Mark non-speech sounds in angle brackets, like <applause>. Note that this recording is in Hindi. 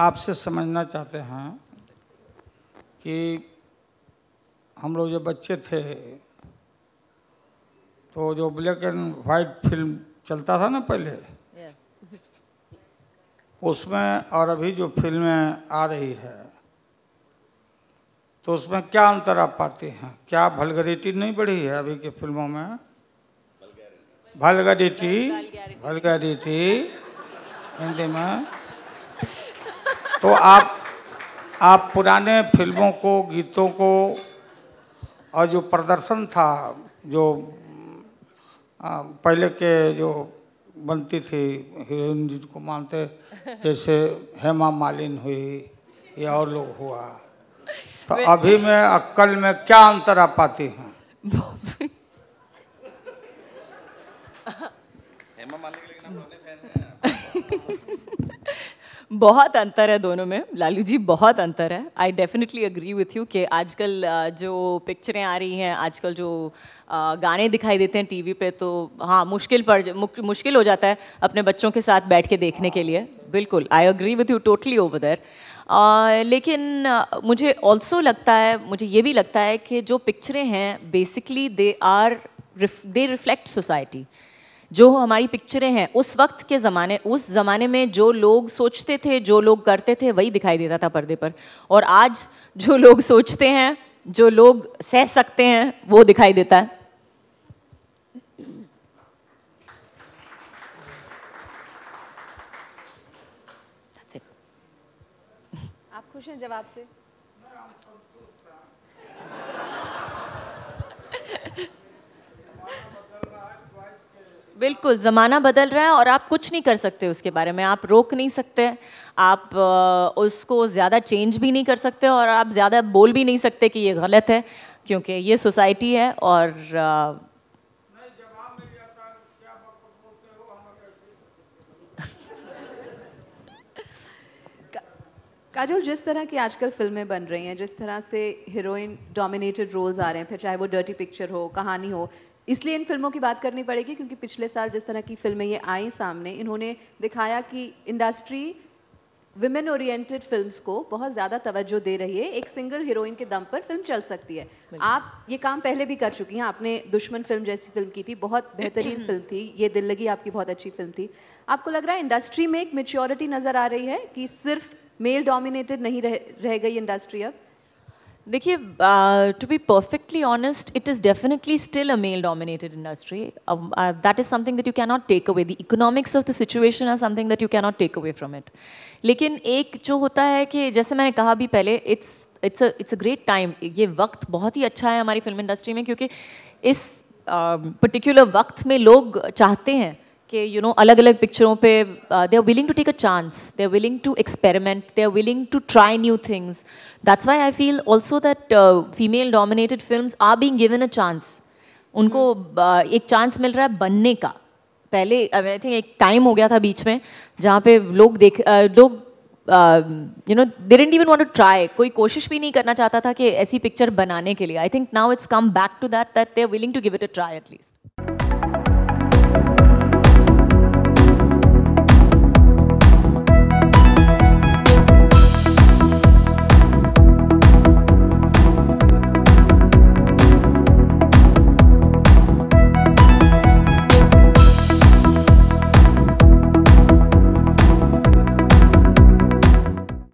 आपसे समझना चाहते हैं कि हम लोग जो बच्चे थे तो जो ब्लैक एंड वाइट फिल्म चलता था ना पहले उसमें और अभी जो फिल्में आ रही है तो उसमें क्या अंतर आप पाते हैं क्या भलगरिटी नहीं बढ़ी है अभी की फिल्मों में भलगरिटी भलगरिटी हिंदी में तो आप आप पुराने फिल्मों को गीतों को और जो प्रदर्शन था जो आ, पहले के जो बनती थी हीरोइन जिनको मानते जैसे हेमा मालिन हुई या और लोग हुआ तो अभी में अक्कल में क्या अंतर आ पाती हैं बहुत अंतर है दोनों में लालू जी बहुत अंतर है I definitely agree with you कि आजकल जो पिक्चरें आ रही हैं आजकल जो गाने दिखाई देते हैं टीवी पे तो हाँ मुश्किल पड़ मुश्किल हो जाता है अपने बच्चों के साथ बैठ के देखने के लिए बिल्कुल I agree with you totally over there लेकिन मुझे ऑल्सो लगता है मुझे ये भी लगता है कि जो पिक्चरें हैं basically they are they reflect society जो हमारी पिक्चरें हैं उस वक्त के ज़माने उस ज़माने में जो लोग सोचते थे जो लोग करते थे वही दिखाई देता था पर्दे पर और आज जो लोग सोचते हैं जो लोग सह सकते हैं वो दिखाई देता है आप खुश हैं जवाब से बिल्कुल ज़माना बदल रहा है और आप कुछ नहीं कर सकते उसके बारे में आप रोक नहीं सकते आप उसको ज़्यादा चेंज भी नहीं कर सकते और आप ज़्यादा बोल भी नहीं सकते कि ये गलत है क्योंकि ये सोसाइटी है और <laughs> काजोल जिस तरह की आजकल फिल्में बन रही हैं जिस तरह से हीरोइन डोमिनेटेड रोल्स आ रहे हैं फिर चाहे वो डर्टी पिक्चर हो कहानी हो इसलिए इन फिल्मों की बात करनी पड़ेगी क्योंकि पिछले साल जिस तरह की फिल्में ये आई सामने इन्होंने दिखाया कि इंडस्ट्री विमेन ओरिएंटेड फिल्म्स को बहुत ज़्यादा तवज्जो दे रही है एक सिंगल हीरोइन के दम पर फिल्म चल सकती है आप ये काम पहले भी कर चुकी हैं आपने दुश्मन फिल्म जैसी फिल्म की थी बहुत बेहतरीन फिल्म <clears throat> थी ये दिल लगी आपकी बहुत अच्छी फिल्म थी आपको लग रहा है इंडस्ट्री में एक मेच्योरिटी नज़र आ रही है कि सिर्फ मेल डोमिनेटेड नहीं रह, रह गई इंडस्ट्री अब देखिए to be perfectly honest it is definitely still a male dominated industry that is something that you can not take away the economics of the situation or something that you can not take away from it लेकिन एक जो होता है कि जैसे मैंने कहा भी पहले it's it's it's a great time ये वक्त बहुत ही अच्छा है हमारी फिल्म इंडस्ट्री में क्योंकि इस पर्टिकुलर um, uh, वक्त में लोग चाहते हैं के यू नो अलग अलग पिक्चरों पे they are willing to take a chance they are willing to experiment they are willing to try new things that's why I feel also that female dominated film are being given a chance उनको uh, एक चांस मिल रहा है बनने का पहले आई थिंक एक टाइम हो गया था बीच में जहाँ पे लोग देख uh, लोग you know they didn't even want to try कोई कोशिश भी नहीं करना चाहता था कि ऐसी पिक्चर बनाने के लिए I think now it's come back to that that they are willing to give it a try at least